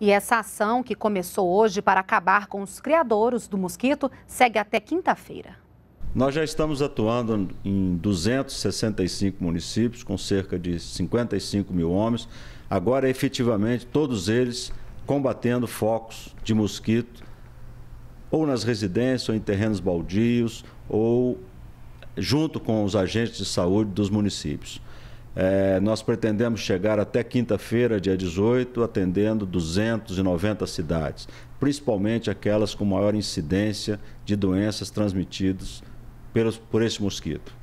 E essa ação, que começou hoje para acabar com os criadores do mosquito, segue até quinta-feira. Nós já estamos atuando em 265 municípios, com cerca de 55 mil homens. Agora, efetivamente, todos eles combatendo focos de mosquito, ou nas residências, ou em terrenos baldios, ou junto com os agentes de saúde dos municípios. É, nós pretendemos chegar até quinta-feira, dia 18, atendendo 290 cidades, principalmente aquelas com maior incidência de doenças transmitidas pelos, por esse mosquito.